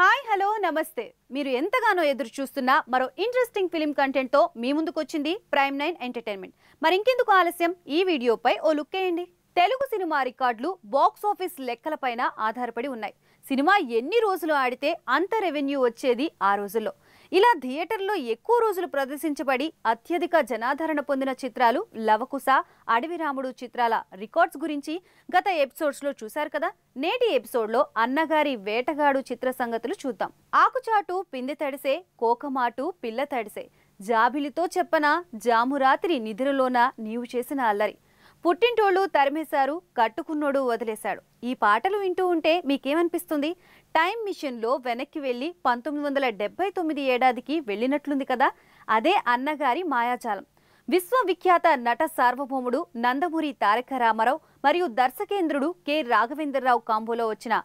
hi hello నమస్తే మీరు ఎంతగానో ఎదురు చూస్తున్న మరో ఇంట్రెస్టింగ్ ఫిలిం కంటెంట్తో మీ ముందుకొచ్చింది ప్రైమ్ నైన్ ఎంటర్టైన్మెంట్ మరి ఇంకెందుకు ఆలస్యం ఈ వీడియోపై ఓ లుక్ వేయండి తెలుగు సినిమా రికార్డులు బాక్సాఫీస్ లెక్కలపైన ఆధారపడి ఉన్నాయి సినిమా ఎన్ని రోజులు ఆడితే అంత రెవెన్యూ వచ్చేది ఆ రోజుల్లో ఇలా థియేటర్లో ఎక్కువ రోజులు ప్రదర్శించబడి అత్యధిక జనాదరణ పొందిన చిత్రాలు లవకుశ అడవిరాముడు చిత్రాల రికార్డ్స్ గురించి గత ఎపిసోడ్స్లో చూశారు కదా నేటి ఎపిసోడ్లో అన్నగారి వేటగాడు చిత్ర సంగతులు చూద్దాం ఆకుచాటు పిండి తడిసే కోకమాటు పిల్ల తడిసే జాబిలితో చెప్పన జామురాత్రి నిద్రలోన నీవు చేసిన అల్లరి పుట్టింటోళ్ళు తరిమేశారు కట్టుకున్నోడు వదిలేశాడు ఈ పాటలు వింటూ ఉంటే మీకేమనిపిస్తుంది టైం మిషన్లో వెనక్కి వెళ్ళి పంతొమ్మిది వందల డెబ్బై తొమ్మిది ఏడాదికి వెళ్ళినట్లుంది కదా అదే అన్నగారి మాయాజాలం విశ్వవిఖ్యాత నట సార్వభౌముడు నందమూరి తారక రామారావు మరియు దర్శకేంద్రుడు కె రాఘవేంద్రరావు కాంబోలో వచ్చిన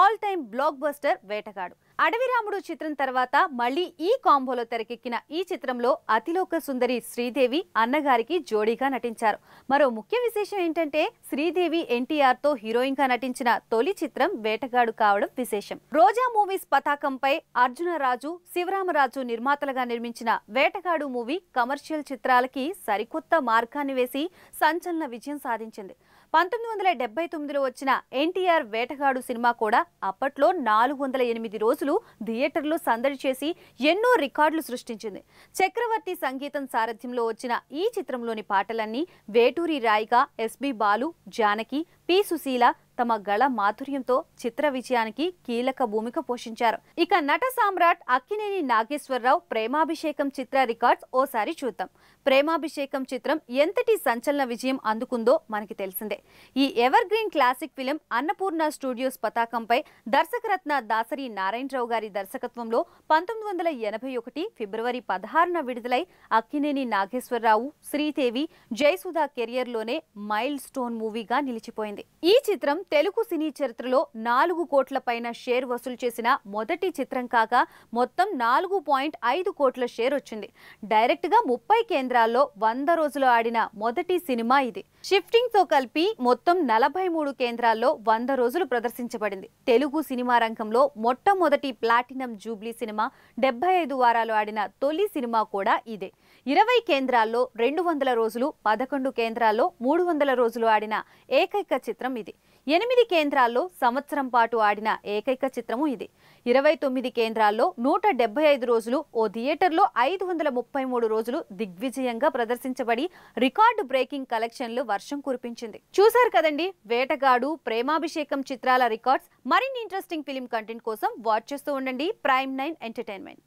ఆల్ టైమ్ బ్లాక్ బస్టర్ వేటగాడు అడవిరాముడు చిత్రం తర్వాత మళ్ళీ ఈ కాంబోలో తెరకెక్కిన ఈ చిత్రంలో అతిలోక సుందరి శ్రీదేవి అన్నగారికి జోడీగా నటించారు మరో ముఖ్య విశేషం ఏంటంటే శ్రీదేవి ఎన్టీఆర్తో హీరోయిన్గా నటించిన తొలి చిత్రం వేటగాడు కావడం విశేషం రోజా మూవీస్ పతాకంపై అర్జున రాజు శివరామరాజు నిర్మాతలుగా నిర్మించిన వేటగాడు మూవీ కమర్షియల్ చిత్రాలకి సరికొత్త మార్గాన్ని వేసి సంచలన విజయం సాధించింది పంతొమ్మిది వందల డెబ్బై తొమ్మిదిలో వచ్చిన ఎన్టీఆర్ వేటగాడు సినిమా కూడా అప్పట్లో నాలుగు వందల ఎనిమిది రోజులు థియేటర్లో సందడి చేసి ఎన్నో రికార్డులు సృష్టించింది చక్రవర్తి సంగీతం సారథ్యంలో వచ్చిన ఈ చిత్రంలోని పాటలన్నీ వేటూరి రాయిగా ఎస్బి బాలు జానకి పి సుశీల తమ గళ మాధుర్యంతో చిత్ర విజయానికి కీలక భూమిక పోషించారు ఇక నట సామ్రాట్ అక్కినేని నాగేశ్వరరావు ప్రేమాభిషేకం చిత్ర రికార్డ్స్ ఓసారి చూద్దాం ప్రేమాభిషేకం చిత్రం ఎంతటి సంచలన విజయం అందుకుందో మనకి తెలిసిందే ఈ evergreen classic film Annapurna studios పతాకంపై దర్శకరత్న దాసరి నారాయణరావు గారి దర్శకత్వంలో పంతొమ్మిది వందల ఎనభై ఒకటి ఫిబ్రవరి పదహారున విడుదలై అక్కినేని నాగేశ్వరరావు శ్రీదేవి జయసుధ కెరియర్లోనే మైల్ స్టోన్ మూవీగా నిలిచిపోయింది ఈ చిత్రం తెలుగు సినీ చరిత్రలో నాలుగు కోట్ల పైన షేర్ వసూలు చేసిన మొదటి చిత్రం కాగా మొత్తం నాలుగు పాయింట్ ఐదు కోట్ల షేర్ వచ్చింది డైరెక్ట్గా ముప్పై కేంద్రాల్లో వంద రోజులు ఆడిన మొదటి సినిమా ఇది షిఫ్టింగ్తో కలిపి మొత్తం నలభై మూడు కేంద్రాల్లో వంద రోజులు ప్రదర్శించబడింది తెలుగు సినిమా రంగంలో మొట్టమొదటి ప్లాటినం జూబ్లీ సినిమా డెబ్బై ఐదు వారాలు ఆడిన తొలి సినిమా కూడా ఇదే ఇరవై కేంద్రాల్లో రెండు రెండు వందల రోజులు పదకొండు కేంద్రాల్లో మూడు వందల రోజులు ఆడిన ఏకైక చిత్రం ఇది ఎనిమిది కేంద్రాల్లో సంవత్సరం పాటు ఆడిన ఏకైక చిత్రము ఇది ఇరవై తొమ్మిది కేంద్రాల్లో నూట డెబ్బై ఐదు రోజులు ఓ థియేటర్లో ఐదు వందల ముప్పై మూడు రోజులు దిగ్విజయంగా ప్రదర్శించబడి రికార్డు బ్రేకింగ్ కలెక్షన్లు వర్షం కురిపించింది చూశారు కదండి వేటగాడు ప్రేమాభిషేకం చిత్రాల రికార్డ్స్ మరిన్ని ఇంట్రెస్టింగ్ ఫిలిం కంటెంట్ కోసం వాచ్ చేస్తూ ఉండండి ప్రైమ్ నైన్ ఎంటర్టైన్మెంట్